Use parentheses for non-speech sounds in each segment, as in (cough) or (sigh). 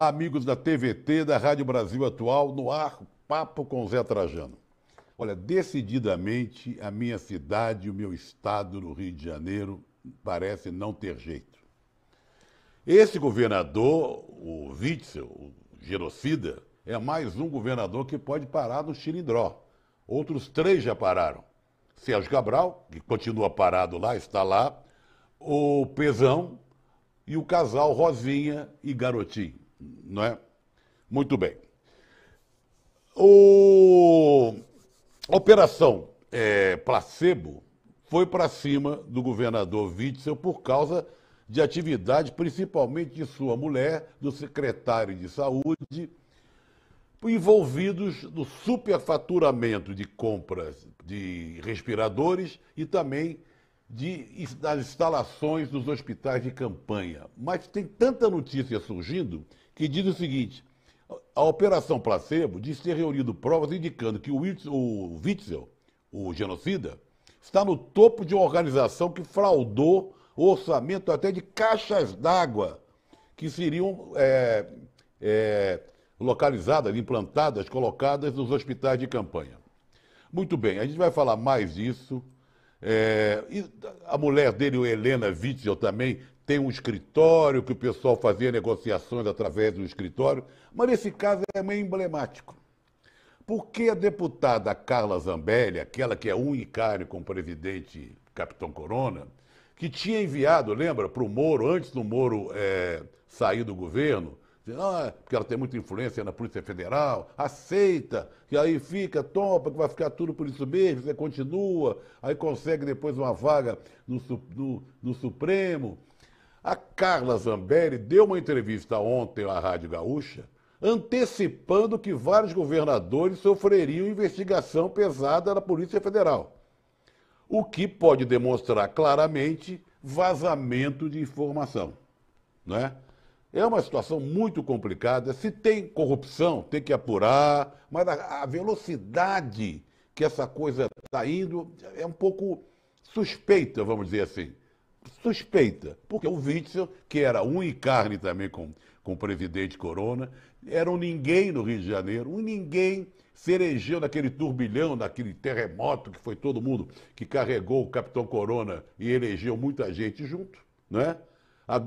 Olá, amigos da TVT, da Rádio Brasil Atual, no ar, papo com Zé Trajano. Olha, decididamente, a minha cidade, o meu estado no Rio de Janeiro, parece não ter jeito. Esse governador, o Witzel, o genocida, é mais um governador que pode parar no Chilindró. Outros três já pararam. Sérgio Cabral, que continua parado lá, está lá, o Pezão e o casal Rosinha e Garotinho. Não é? Muito bem. O... A operação é, Placebo foi para cima do governador Witzel por causa de atividade, principalmente de sua mulher, do secretário de saúde, envolvidos no superfaturamento de compras de respiradores e também de, das instalações dos hospitais de campanha. Mas tem tanta notícia surgindo que diz o seguinte: a Operação Placebo diz ter reunido provas indicando que o Witzel, o genocida, está no topo de uma organização que fraudou o orçamento até de caixas d'água que seriam é, é, localizadas, implantadas, colocadas nos hospitais de campanha. Muito bem, a gente vai falar mais disso. É, a mulher dele, Helena Witzel, também tem um escritório que o pessoal fazia negociações através do escritório, mas nesse caso é meio emblemático. Porque a deputada Carla Zambelli, aquela que é unicário com o presidente Capitão Corona, que tinha enviado, lembra, para o Moro, antes do Moro é, sair do governo, ah, porque ela tem muita influência na Polícia Federal, aceita, e aí fica, topa, que vai ficar tudo por isso mesmo, você continua, aí consegue depois uma vaga no, no, no Supremo. A Carla Zambelli deu uma entrevista ontem à Rádio Gaúcha, antecipando que vários governadores sofreriam investigação pesada da Polícia Federal, o que pode demonstrar claramente vazamento de informação. Né? É uma situação muito complicada. Se tem corrupção, tem que apurar, mas a, a velocidade que essa coisa está indo é um pouco suspeita, vamos dizer assim suspeita, porque o Witzel, que era um e carne também com, com o presidente Corona, era um ninguém no Rio de Janeiro, um ninguém se elegeu naquele turbilhão, naquele terremoto que foi todo mundo que carregou o Capitão Corona e elegeu muita gente junto, né?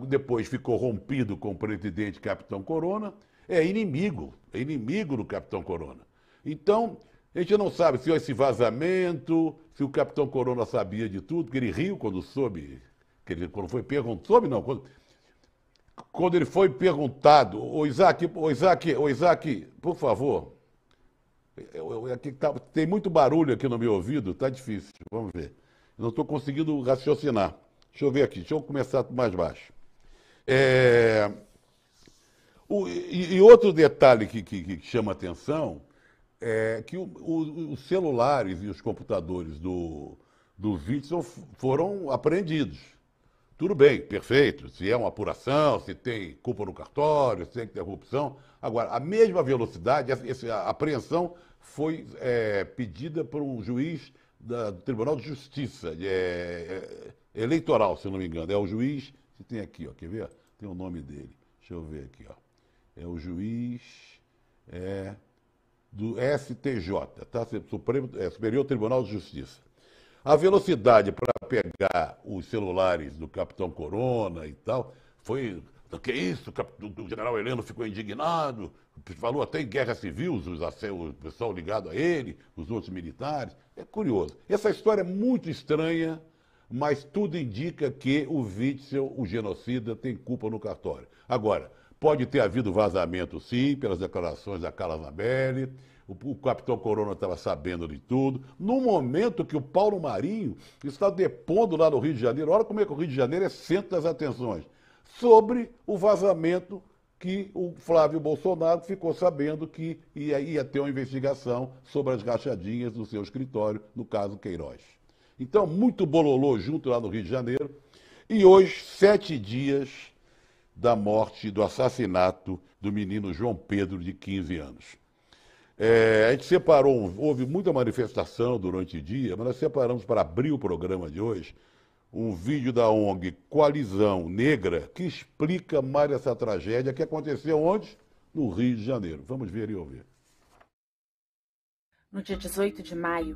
Depois ficou rompido com o presidente Capitão Corona, é inimigo, é inimigo do Capitão Corona. Então, a gente não sabe se esse vazamento, se o Capitão Corona sabia de tudo, porque ele riu quando soube que ele, quando foi perguntado, soube não, quando, quando ele foi perguntado, o Isaac, o Isaac, o Isaac, por favor, eu, eu, aqui é tá, tem muito barulho aqui no meu ouvido, tá difícil, vamos ver. não estou conseguindo raciocinar. Deixa eu ver aqui, deixa eu começar mais baixo. É, o, e, e, outro detalhe que, que, que chama atenção é que o, o, os celulares e os computadores do, do Witzel foram apreendidos. Tudo bem, perfeito. Se é uma apuração, se tem culpa no cartório, se tem interrupção, Agora, a mesma velocidade, essa, apreensão foi é, pedida por um juiz da, do Tribunal de Justiça é, é, Eleitoral, se não me engano. É o juiz tem aqui, ó, quer ver? Tem o nome dele. Deixa eu ver aqui. Ó. É o juiz é, do STJ, tá? Supremo, é, Superior Tribunal de Justiça. A velocidade para pegar os celulares do capitão Corona e tal foi. o Que é isso? O general Heleno ficou indignado, falou até em guerra civil, os, o pessoal ligado a ele, os outros militares. É curioso. Essa história é muito estranha, mas tudo indica que o Witzel, o genocida, tem culpa no cartório. Agora, pode ter havido vazamento, sim, pelas declarações da Carla Zambelli, o, o capitão Corona estava sabendo de tudo. No momento que o Paulo Marinho está depondo lá no Rio de Janeiro, olha como é que o Rio de Janeiro é centro das atenções, sobre o vazamento que o Flávio Bolsonaro ficou sabendo que ia, ia ter uma investigação sobre as rachadinhas do seu escritório, no caso Queiroz. Então, muito bololô junto lá no Rio de Janeiro. E hoje, sete dias da morte, do assassinato do menino João Pedro, de 15 anos. É, a gente separou, houve muita manifestação durante o dia, mas nós separamos para abrir o programa de hoje um vídeo da ONG Coalizão Negra que explica mais essa tragédia que aconteceu ontem No Rio de Janeiro. Vamos ver e ouvir. No dia 18 de maio,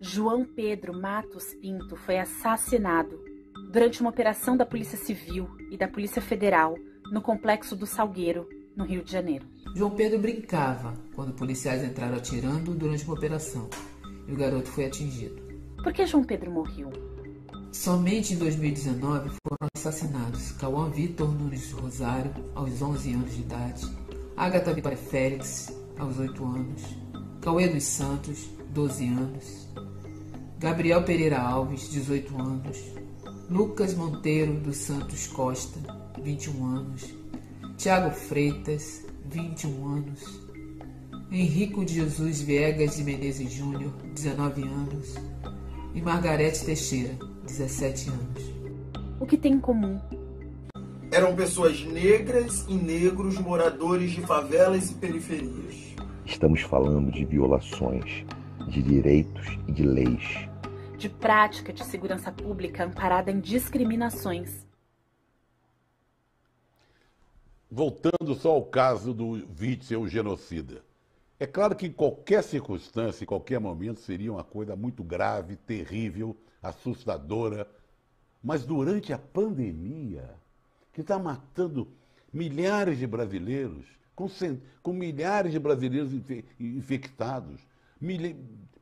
João Pedro Matos Pinto foi assassinado durante uma operação da Polícia Civil e da Polícia Federal no complexo do Salgueiro, no Rio de Janeiro. João Pedro brincava quando policiais entraram atirando durante uma operação e o garoto foi atingido. Por que João Pedro morreu? Somente em 2019 foram assassinados Cauã Vitor Nunes Rosário, aos 11 anos de idade, Agatha Vitória Félix, aos 8 anos, Cauê dos Santos, 12 anos, Gabriel Pereira Alves, 18 anos, Lucas Monteiro dos Santos Costa, 21 anos, Tiago Freitas, 21 anos. Henrico de Jesus Viegas de Menezes Júnior, 19 anos. E Margarete Teixeira, 17 anos. O que tem em comum? Eram pessoas negras e negros moradores de favelas e periferias. Estamos falando de violações de direitos e de leis, de prática de segurança pública amparada em discriminações voltando só ao caso do Witzel, o genocida. É claro que em qualquer circunstância, em qualquer momento, seria uma coisa muito grave, terrível, assustadora. Mas durante a pandemia, que está matando milhares de brasileiros, com, cent... com milhares de brasileiros inf... infectados,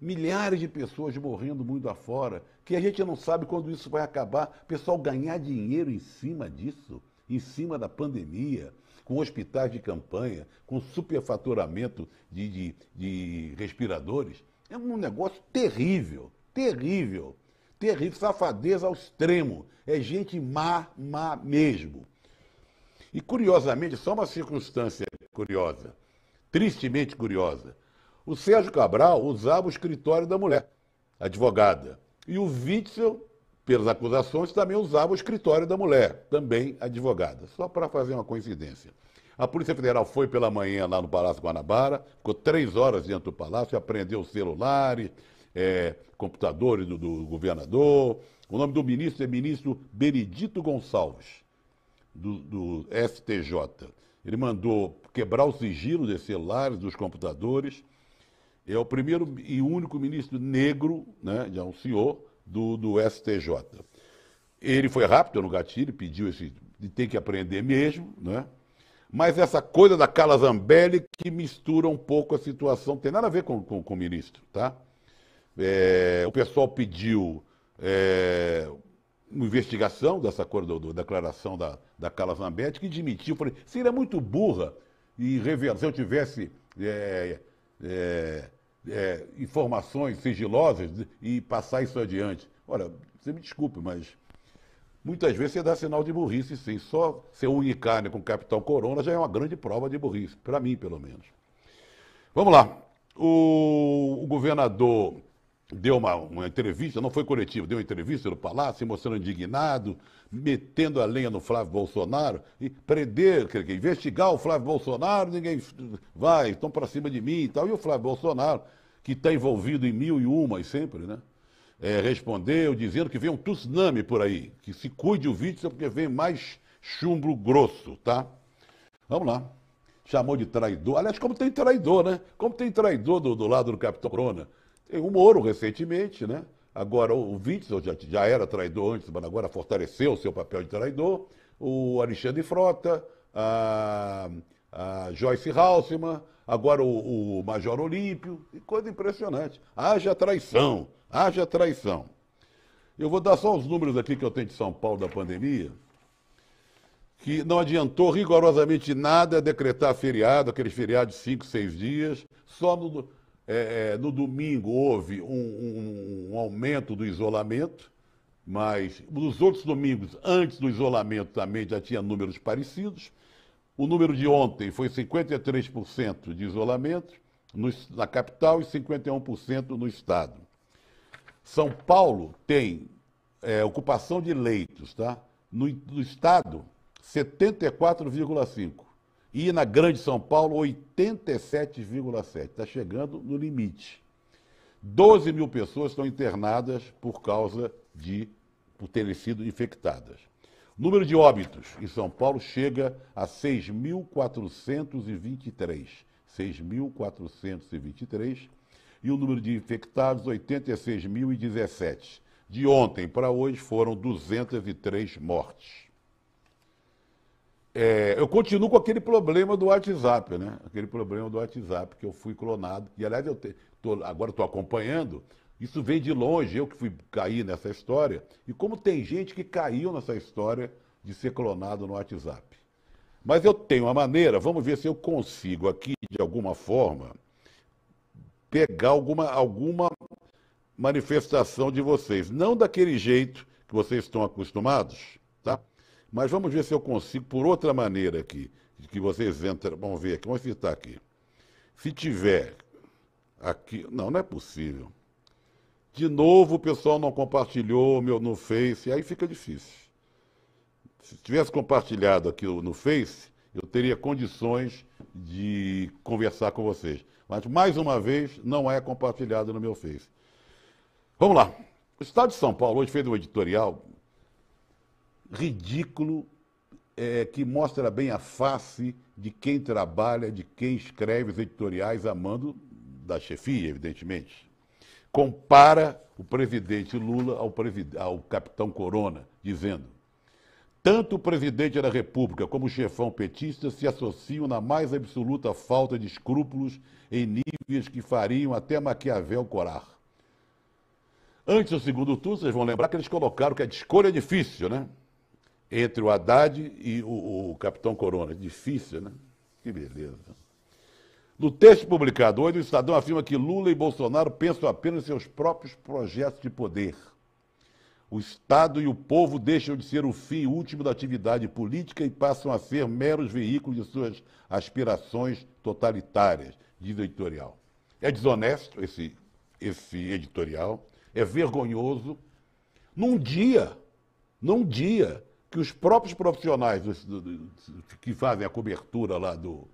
milhares de pessoas morrendo muito afora, que a gente não sabe quando isso vai acabar, o pessoal ganhar dinheiro em cima disso em cima da pandemia, com hospitais de campanha, com superfaturamento de, de, de respiradores. É um negócio terrível, terrível, terrível, safadeza ao extremo. É gente má, má mesmo. E curiosamente, só uma circunstância curiosa, tristemente curiosa. O Sérgio Cabral usava o escritório da mulher, advogada, e o Witzel pelas acusações, também usava o escritório da mulher, também advogada, só para fazer uma coincidência. A Polícia Federal foi pela manhã lá no Palácio Guanabara, ficou três horas dentro do palácio, apreendeu celulares, é, computadores do, do, governador. O nome do ministro é ministro Benedito Gonçalves, do, do STJ. Ele mandou quebrar o sigilo dos celulares, dos computadores. É o primeiro e único ministro negro, né, já um senhor, do, do STJ. Ele foi rápido no gatilho, pediu esse. de ter que aprender mesmo, né? Mas essa coisa da Carla Zambelli que mistura um pouco a situação, tem nada a ver com, com, com o ministro, tá? É, o pessoal pediu é, uma investigação dessa coisa, do, do, declaração da, da Carla Zambelli, que demitiu. Falei, seria muito burra e revelar, se eu tivesse é, é é, informações sigilosas e passar isso adiante. Olha, você me desculpe, mas muitas vezes você dá sinal de burrice, sim. Só ser unicarne com o Capitão Corona já é uma grande prova de burrice, para mim, pelo menos. Vamos lá. O, o governador deu uma, uma, entrevista, não foi coletiva, deu uma entrevista no Palácio, mostrando indignado, metendo a lenha no Flávio Bolsonaro, e prender, quer dizer, investigar o Flávio Bolsonaro, ninguém vai, estão para cima de mim e tal. E o Flávio Bolsonaro que está envolvido em mil e uma e sempre, né? É, respondeu dizendo que vem um tsunami por aí, que se cuide o vítima porque vem mais chumbo grosso, tá? Vamos lá. Chamou de traidor. Aliás, como tem traidor, né? Como tem traidor do, do lado do Capitão Corona. Tem o Moro recentemente, né? Agora, o Witzel já, já era traidor antes, mas agora fortaleceu o seu papel de traidor. O Alexandre Frota, a a Joyce Halseman, agora o, o Major Olímpio, e coisa impressionante. Haja traição, haja traição. Eu vou dar só os números aqui que eu tenho de São Paulo da pandemia, que não adiantou rigorosamente nada decretar feriado, aqueles feriados de cinco, seis dias, só no, é, é, no domingo houve um, um, um, aumento do isolamento, mas nos outros domingos, antes do isolamento também já tinha números parecidos. O número de ontem foi 53% de isolamento no, na capital e 51% no estado. São Paulo tem é, ocupação de leitos, tá? No, no estado, 74,5%. E na Grande São Paulo, 87,7%. Está chegando no limite. 12 mil pessoas estão internadas por causa de por terem sido infectadas. Número de óbitos em São Paulo chega a 6.423. 6.423. E o número de infectados, 86.017. De ontem para hoje foram 203 mortes. É, eu continuo com aquele problema do WhatsApp, né? Aquele problema do WhatsApp que eu fui clonado. E, aliás, eu te, tô, agora estou acompanhando isso vem de longe, eu que fui cair nessa história. E como tem gente que caiu nessa história de ser clonado no WhatsApp. Mas eu tenho uma maneira, vamos ver se eu consigo aqui, de alguma forma, pegar alguma, alguma manifestação de vocês. Não daquele jeito que vocês estão acostumados, tá? Mas vamos ver se eu consigo, por outra maneira aqui, que vocês entram. Vamos ver aqui, vamos citar aqui. Se tiver aqui. Não, não é possível. De novo o pessoal não compartilhou meu, no Face, aí fica difícil. Se tivesse compartilhado aqui no Face, eu teria condições de conversar com vocês. Mas, mais uma vez, não é compartilhado no meu Face. Vamos lá. O Estado de São Paulo hoje fez um editorial ridículo é, que mostra bem a face de quem trabalha, de quem escreve os editoriais, amando da chefia, evidentemente compara o presidente Lula ao, ao capitão Corona, dizendo: tanto o presidente da República como o chefão petista se associam na mais absoluta falta de escrúpulos em níveis que fariam até Maquiavel corar. Antes do segundo turno, vocês vão lembrar que eles colocaram que a escolha é difícil, né? Entre o Haddad e o, o Capitão Corona. Difícil, né? Que beleza. No texto publicado hoje, o Estadão afirma que Lula e Bolsonaro pensam apenas em seus próprios projetos de poder. O Estado e o povo deixam de ser o fim último da atividade política e passam a ser meros veículos de suas aspirações totalitárias, diz o editorial. É desonesto esse, esse editorial, é vergonhoso. Num dia, num dia que os próprios profissionais que fazem a cobertura lá do,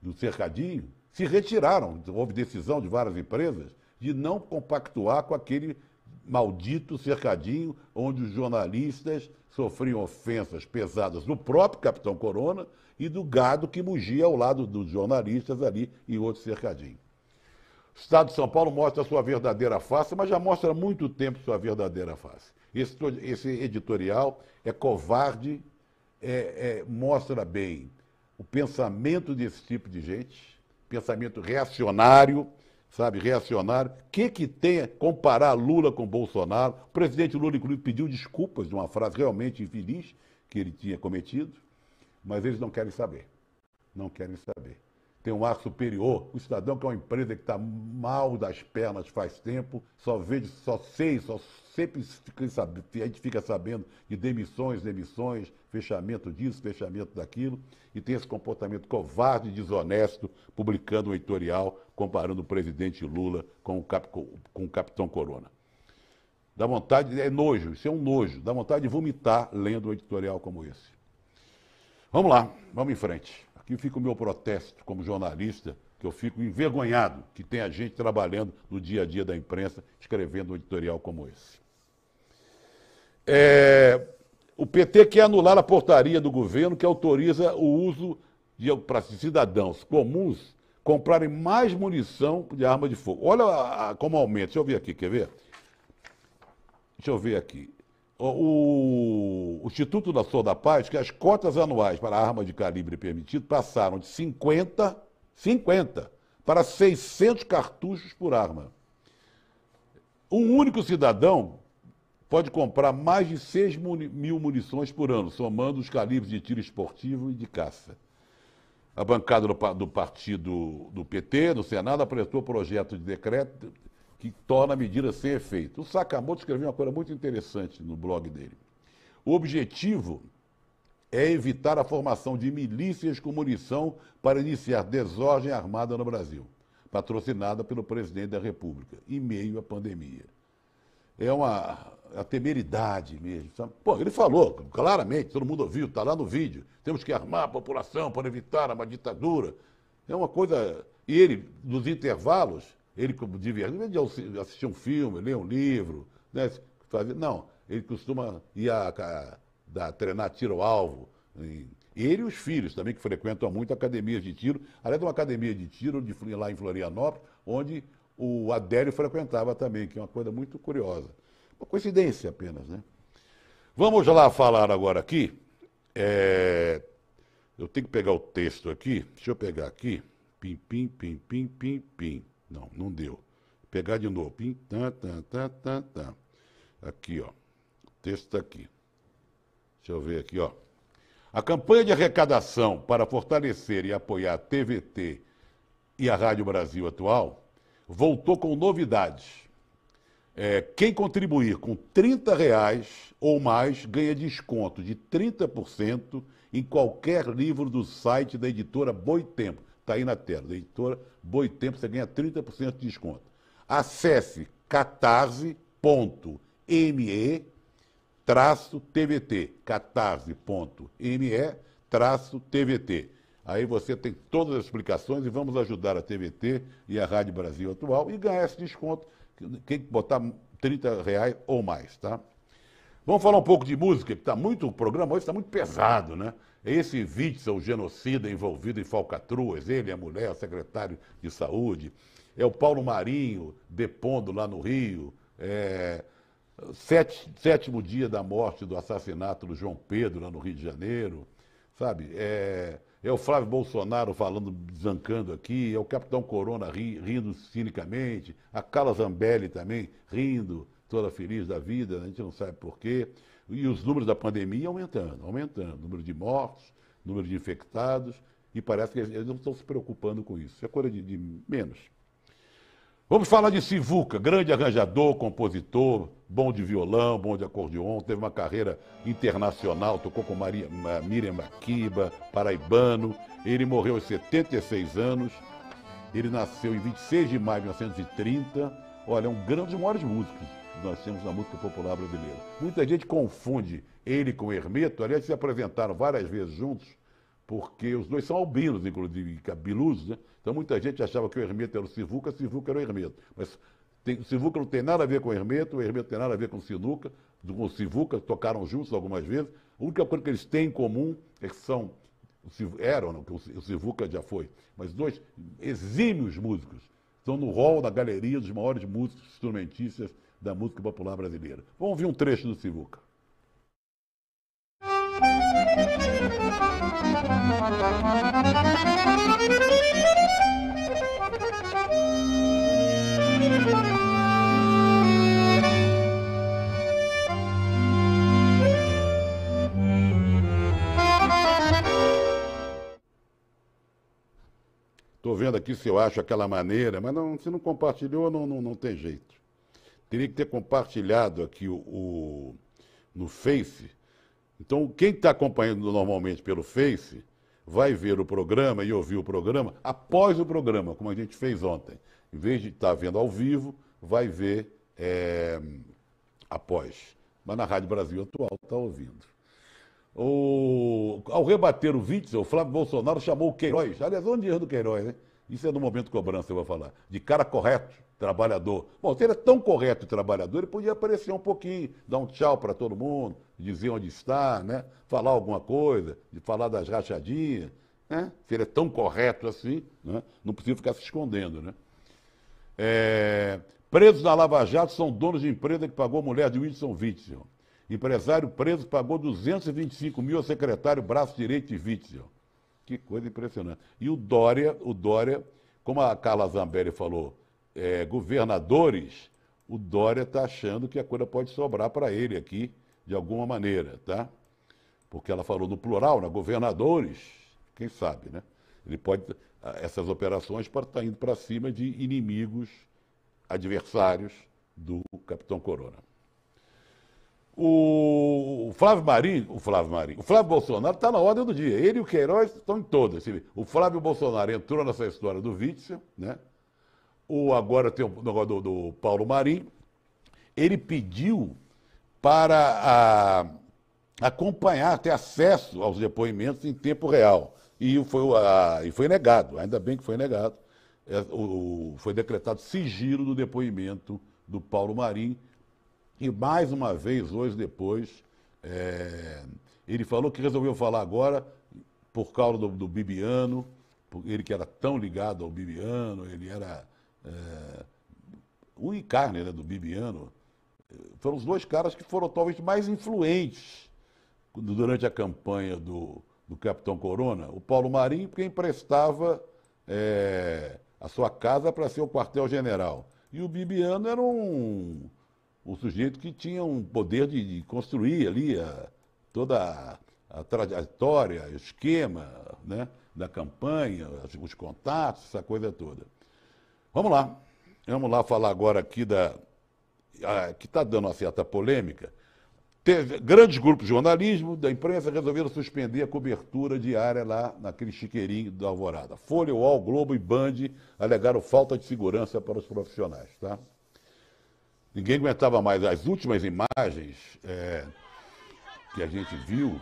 do cercadinho se retiraram. Houve decisão de várias empresas de não compactuar com aquele maldito cercadinho onde os jornalistas sofriam ofensas pesadas do próprio Capitão Corona e do gado que mugia ao lado dos jornalistas ali em outro cercadinho. O Estado de São Paulo mostra a sua verdadeira face, mas já mostra há muito tempo sua verdadeira face. Esse, esse editorial é covarde, é, é, mostra bem o pensamento desse tipo de gente, pensamento reacionário, sabe, reacionário. O que, que tem comparar Lula com Bolsonaro? O presidente Lula, inclusive, pediu desculpas de uma frase realmente infeliz que ele tinha cometido, mas eles não querem saber. Não querem saber. Tem um ar superior. O cidadão, que é uma empresa que está mal das pernas faz tempo, só vejo, só sei, só sempre fica, a gente fica sabendo de demissões, demissões, fechamento disso, fechamento daquilo, e tem esse comportamento covarde e desonesto, publicando um editorial comparando o presidente Lula com o, cap, com o capitão Corona. Dá vontade, é nojo, isso é um nojo, dá vontade de vomitar lendo um editorial como esse. Vamos lá, vamos em frente. Aqui fica o meu protesto como jornalista, que eu fico envergonhado que tem a gente trabalhando no dia a dia da imprensa, escrevendo um editorial como esse. É, o PT quer anular a portaria do governo que autoriza o uso para cidadãos comuns comprarem mais munição de arma de fogo. Olha a, a, como aumenta. Deixa eu ver aqui, quer ver? Deixa eu ver aqui. O, o Instituto Sol da Paz que as cotas anuais para arma de calibre permitido passaram de 50, 50 para 600 cartuchos por arma. Um único cidadão pode comprar mais de 6 mil munições por ano, somando os calibres de tiro esportivo e de caça. A bancada do, partido do PT, no Senado, apresentou projeto de decreto que torna a medida sem efeito. O Sakamoto escreveu uma coisa muito interessante no blog dele. O objetivo é evitar a formação de milícias com munição para iniciar desordem armada no Brasil, patrocinada pelo presidente da República, em meio à pandemia é uma, é temeridade mesmo. Sabe? Pô, ele falou claramente, todo mundo ouviu, está lá no vídeo. Temos que armar a população para evitar uma ditadura. É uma coisa. E ele, nos intervalos, ele como divertido, ele assistia um filme, ler um livro, né? não, ele costuma ir a, a, da, treinar tiro ao alvo. E, ele e os filhos também, que frequentam muito academias de tiro. além de uma academia de tiro de, lá em Florianópolis, onde o Adélio frequentava também, que é uma coisa muito curiosa. Uma coincidência apenas, né? Vamos lá falar agora aqui. É... Eu tenho que pegar o texto aqui. Deixa eu pegar aqui. Pim, pim, pim, pim, pim, pim. Não, não deu. Vou pegar de novo. Pim, tá, tá, tá, tá, tá. Aqui, ó. O texto está aqui. Deixa eu ver aqui, ó. A campanha de arrecadação para fortalecer e apoiar a TVT e a Rádio Brasil atual voltou com novidades. É, quem contribuir com R$ reais ou mais ganha desconto de 30% em qualquer livro do site da editora Boitempo. Está aí na tela, da editora Boitempo, você ganha 30% de desconto. Acesse catarse.me TVT, catarse.me TVT. Aí você tem todas as explicações e vamos ajudar a TVT e a Rádio Brasil Atual e ganhar esse desconto, quem botar 30 reais ou mais, tá? Vamos falar um pouco de música, que está muito, o programa hoje está muito pesado, né? Esse Witzel, genocida envolvido em falcatruas, ele, a mulher, o secretário de saúde, é o Paulo Marinho depondo lá no Rio, é, sete, sétimo dia da morte do assassinato do João Pedro lá no Rio de Janeiro, Sabe? É, é o Flávio Bolsonaro falando, zancando aqui, é o Capitão Corona ri, rindo cinicamente, a Carla Zambelli também rindo, toda feliz da vida, a gente não sabe porquê. E os números da pandemia aumentando, aumentando. Número de mortos, número de infectados, e parece que eles não estão se preocupando com isso. Isso é coisa de, de menos. Vamos falar de Sivuca, grande arranjador, compositor, bom de violão, bom de acordeon, teve uma carreira internacional, tocou com Maria, Miriam Maquiba, paraibano. Ele morreu aos 76 anos. Ele nasceu em 26 de maio de 1930. Olha, é um grande dos maiores músicos que nós temos na música popular brasileira. Muita gente confunde ele com Hermeto. Aliás, se apresentaram várias vezes juntos, porque os dois são albinos, inclusive, cabeludos, é né? Então muita gente achava que o Hermeto era o Sivuca, Sivuca era o Hermeto. Mas tem, Sivuca não tem nada a ver com o Hermeto, o Hermeto tem nada a ver com Sinuca, com o Sivuca, tocaram juntos algumas vezes. A única coisa que eles têm em comum é que são, eram, não, o Sivuca já foi, mas dois exímios músicos. Estão no hall da galeria dos maiores músicos instrumentistas da música popular brasileira. Vamos ouvir um trecho do Sivuca. Música (laughs) vendo aqui se eu acho aquela maneira, mas não, se não compartilhou, não, não, não tem jeito. Teria que ter compartilhado aqui o, o no Face. Então, quem está acompanhando normalmente pelo Face vai ver o programa e ouvir o programa após o programa, como a gente fez ontem. Em vez de estar tá vendo ao vivo, vai ver é, após. Mas na Rádio Brasil Atual está ouvindo. O, ao rebater o Witzel, o Flávio Bolsonaro chamou o Queiroz. Aliás, onde é do Queiroz, né? Isso é no momento cobrança, eu vou falar. De cara correto, trabalhador. Bom, se ele é tão correto e trabalhador, ele podia aparecer um pouquinho, dar um tchau para todo mundo, dizer onde está, né? falar alguma coisa, de falar das rachadinhas. Né? Se ele é tão correto assim, né? não precisa ficar se escondendo. Né? É... Presos na Lava Jato são donos de empresa que pagou a mulher de Wilson Witzel. Empresário preso pagou 225 mil ao secretário braço direito de Witzel. Que coisa impressionante. E o Dória, o Dória, como a Carla Zambelli falou, é, governadores, o Dória está achando que a coisa pode sobrar para ele aqui, de alguma maneira, tá? Porque ela falou no plural, na né, governadores, quem sabe, né? Ele pode. Essas operações podem estar tá indo para cima de inimigos, adversários do Capitão Corona. O Flávio Marinho, o Flávio Marinho, o Flávio Bolsonaro está na ordem do dia. Ele e o Queiroz estão em todas. O Flávio Bolsonaro entrou nessa história do Witzel, né? O agora tem o negócio do, do Paulo Marinho. Ele pediu para a, acompanhar, ter acesso aos depoimentos em tempo real. E foi, a, e foi negado, ainda bem que foi negado. É, o, foi decretado sigilo do depoimento do Paulo Marinho e mais uma vez, hoje depois, é, ele falou que resolveu falar agora por causa do, do, Bibiano, ele que era tão ligado ao Bibiano, ele era é, o encarne né, do Bibiano. Foram os dois caras que foram talvez mais influentes durante a campanha do, do Capitão Corona. O Paulo Marinho, porque emprestava é, a sua casa para ser o quartel-general. E o Bibiano era um o sujeito que tinha um poder de, de construir ali a, toda a, a trajetória, o esquema né, da campanha, os contatos, essa coisa toda. Vamos lá. Vamos lá falar agora aqui da. A, que está dando uma certa polêmica. Teve, grandes grupos de jornalismo, da imprensa, resolveram suspender a cobertura diária lá naquele chiqueirinho da Alvorada. Folha, UOL, Globo e Band alegaram falta de segurança para os profissionais, tá? Ninguém aguentava mais. As últimas imagens é, que a gente viu,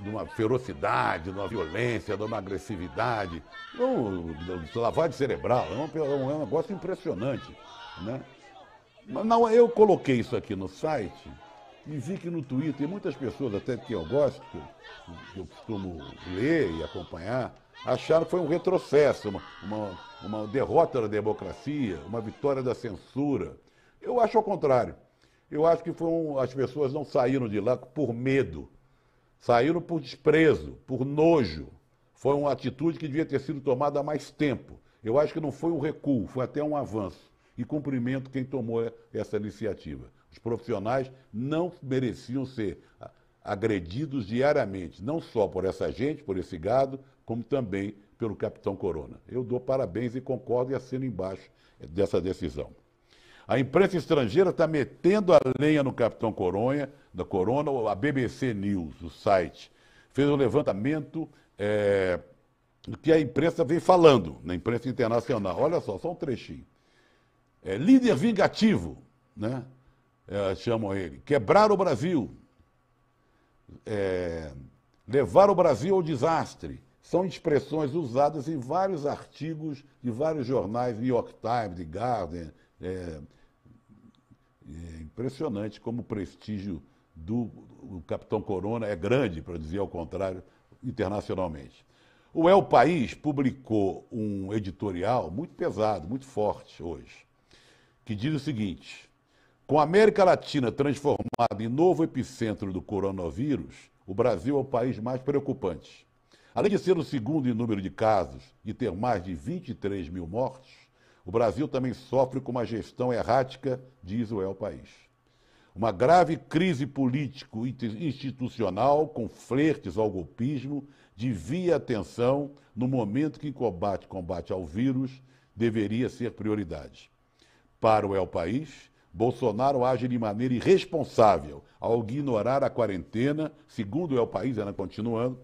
de uma ferocidade, de uma violência, de uma agressividade, é um, de lavagem cerebral, é, é um, é um negócio impressionante. Né? Mas não, eu coloquei isso aqui no site e vi que no Twitter, muitas pessoas até que eu gosto, que eu, costumo ler e acompanhar, acharam que foi um retrocesso, uma, uma, uma derrota da democracia, uma vitória da censura. Eu acho ao contrário. Eu acho que um, as pessoas não saíram de lá por medo, saíram por desprezo, por nojo. Foi uma atitude que devia ter sido tomada há mais tempo. Eu acho que não foi um recuo, foi até um avanço. E cumprimento quem tomou é, essa iniciativa. Os profissionais não mereciam ser ah, agredidos diariamente, não só por essa gente, por esse gado, como também pelo capitão Corona. Eu dou parabéns e concordo e assino embaixo eh, dessa decisão. A imprensa estrangeira está metendo a lenha no Capitão Coronha, da Corona, a BBC News, o site, fez um levantamento é, do que a imprensa vem falando, na imprensa internacional. Olha só, só um trechinho. É, líder vingativo, né? É, chamam ele. Quebrar o Brasil. É, levar o Brasil ao desastre. São expressões usadas em vários artigos de vários jornais, New York Times, The Guardian, é, é impressionante como o prestígio do, Capitão Corona é grande, para dizer ao contrário, internacionalmente. O El País publicou um editorial muito pesado, muito forte hoje, que diz o seguinte: com a América Latina transformada em novo epicentro do coronavírus, o Brasil é o país mais preocupante. Além de ser o segundo em número de casos e ter mais de 23 mil mortes, o Brasil também sofre com uma gestão errática, diz o El País. Uma grave crise político-institucional, com flertes ao golpismo, devia atenção no momento que combate combate ao vírus deveria ser prioridade. Para o El País, Bolsonaro age de maneira irresponsável ao ignorar a quarentena, segundo o El País, ainda continuando.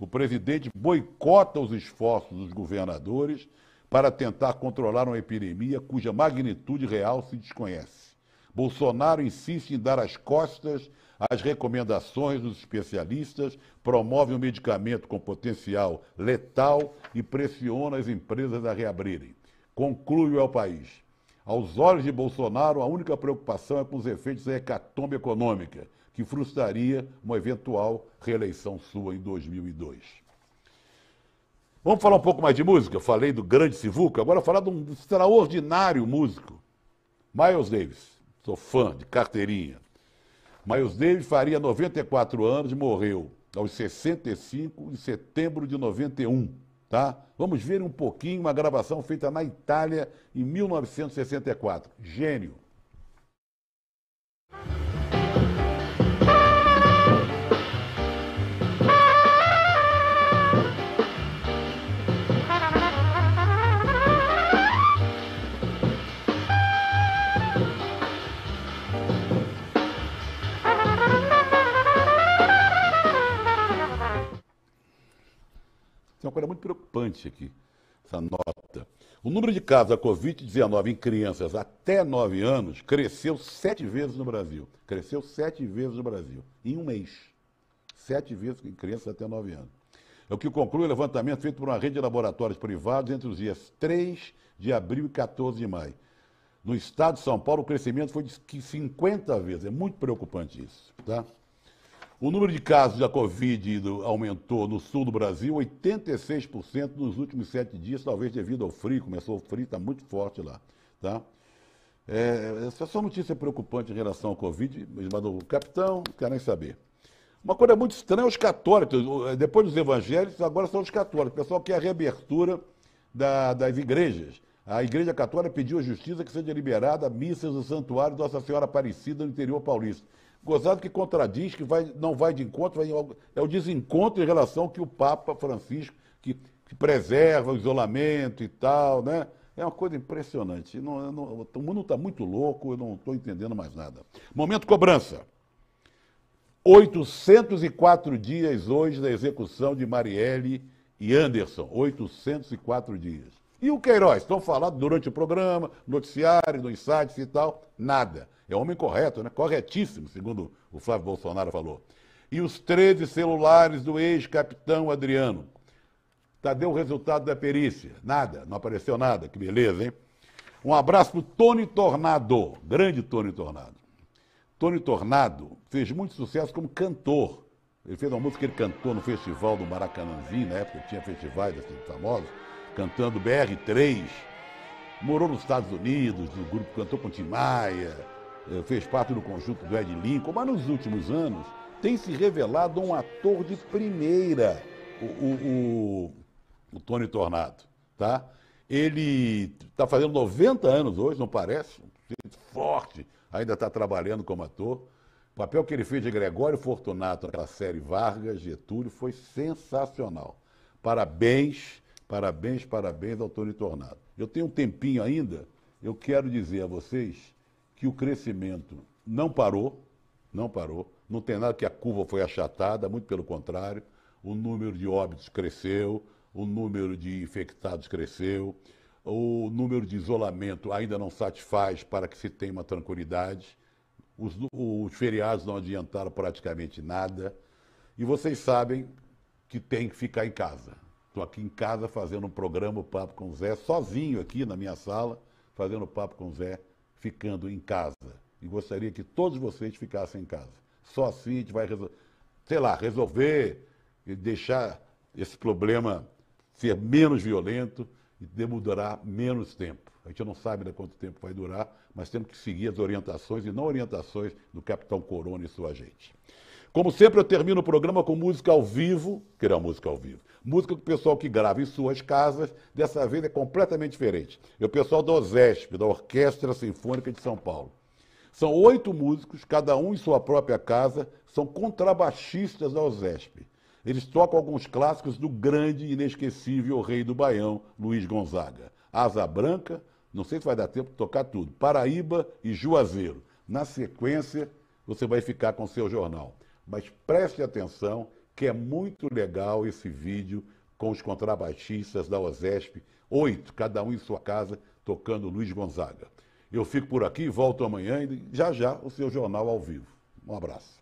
O presidente boicota os esforços dos governadores para tentar controlar uma epidemia cuja magnitude real se desconhece. Bolsonaro insiste em dar as costas às recomendações dos especialistas, promove um medicamento com potencial letal e pressiona as empresas a reabrirem. Conclui o El País. Aos olhos de Bolsonaro, a única preocupação é com os efeitos da hecatombe econômica, que frustraria uma eventual reeleição sua em 2002. Vamos falar um pouco mais de música? Eu falei do grande Sivuca, agora falar de um extraordinário músico. Miles Davis. Sou fã de carteirinha. Miles Davis faria 94 anos e morreu aos 65 em setembro de 91, tá? Vamos ver um pouquinho uma gravação feita na Itália em 1964. Gênio. uma coisa muito preocupante aqui, essa nota. O número de casos da Covid-19 em crianças até 9 anos cresceu sete vezes no Brasil. Cresceu sete vezes no Brasil, em um mês. Sete vezes em crianças até 9 anos. É o que conclui o levantamento feito por uma rede de laboratórios privados entre os dias 3 de abril e 14 de maio. No estado de São Paulo, o crescimento foi de 50 vezes. É muito preocupante isso, tá? O número de casos da Covid aumentou no sul do Brasil 86% nos últimos sete dias, talvez devido ao frio. Começou o frio, está muito forte lá. Tá? É, essa é só notícia preocupante em relação ao Covid, o capitão, quer nem saber. Uma coisa muito estranha é os católicos. É, depois dos evangélicos, agora são os católicos. O pessoal quer a reabertura da, das igrejas. A Igreja Católica pediu à Justiça que seja liberada missas do Santuário Nossa Senhora Aparecida no interior paulista. Gozado que contradiz, que vai, não vai de encontro, vai, é o desencontro em relação ao que o Papa Francisco, que, que preserva o isolamento e tal, né? É uma coisa impressionante. Não, não, o mundo está muito louco, eu não estou entendendo mais nada. Momento cobrança. 804 dias hoje da execução de Marielle e Anderson. 804 dias. E o Queiroz? Estão falando durante o programa, noticiário, no insights e tal? Nada. É homem correto, né? corretíssimo, segundo o Flávio Bolsonaro falou. E os 13 celulares do ex-capitão Adriano. Cadê o resultado da perícia? Nada, não apareceu nada, que beleza, hein? Um abraço pro Tony Tornado, grande Tony Tornado. Tony Tornado fez muito sucesso como cantor. Ele fez uma música que ele cantou no festival do Maracanãzinho, na época tinha festivais assim, famosos, cantando BR3. Morou nos Estados Unidos, no grupo, cantou com Tim Maia, eh, fez parte do conjunto do Ed Lincoln, mas nos últimos anos tem se revelado um ator de primeira, o, o, o, o Tony Tornado, tá? Ele está fazendo 90 anos hoje, não parece? Forte, ainda está trabalhando como ator. O papel que ele fez de Gregório Fortunato naquela série Vargas, Getúlio, foi sensacional. Parabéns, parabéns, parabéns ao Tony Tornado. Eu tenho um tempinho ainda, eu quero dizer a vocês que o crescimento não parou, não parou, não tem nada que a curva foi achatada, muito pelo contrário, o número de óbitos cresceu, o número de infectados cresceu, o número de isolamento ainda não satisfaz para que se tenha uma tranquilidade, os, os feriados não adiantaram praticamente nada, e vocês sabem que tem que ficar em casa. Estou aqui em casa fazendo um programa, o Papo com o Zé, sozinho aqui na minha sala, fazendo o Papo com o Zé ficando em casa. E gostaria que todos vocês ficassem em casa. Só assim a gente vai, sei lá, resolver e deixar esse problema ser menos violento e demorar menos tempo. A gente não sabe ainda quanto tempo vai durar, mas temos que seguir as orientações e não orientações do capitão Corona e sua gente. Como sempre, eu termino o programa com música ao vivo, que é música ao vivo, música do pessoal que grava em suas casas, dessa vez é completamente diferente. É o pessoal da OSESP, da Orquestra Sinfônica de São Paulo. São oito músicos, cada um em sua própria casa, são contrabaixistas da OSESP. Eles tocam alguns clássicos do grande e inesquecível rei do Baião, Luiz Gonzaga. Asa Branca, não sei se vai dar tempo de tocar tudo, Paraíba e Juazeiro. Na sequência, você vai ficar com seu jornal. Mas preste atenção que é muito legal esse vídeo com os contrabaixistas da OSESP, oito, cada um em sua casa, tocando Luiz Gonzaga. Eu fico por aqui, volto amanhã e já já o seu jornal ao vivo. Um abraço.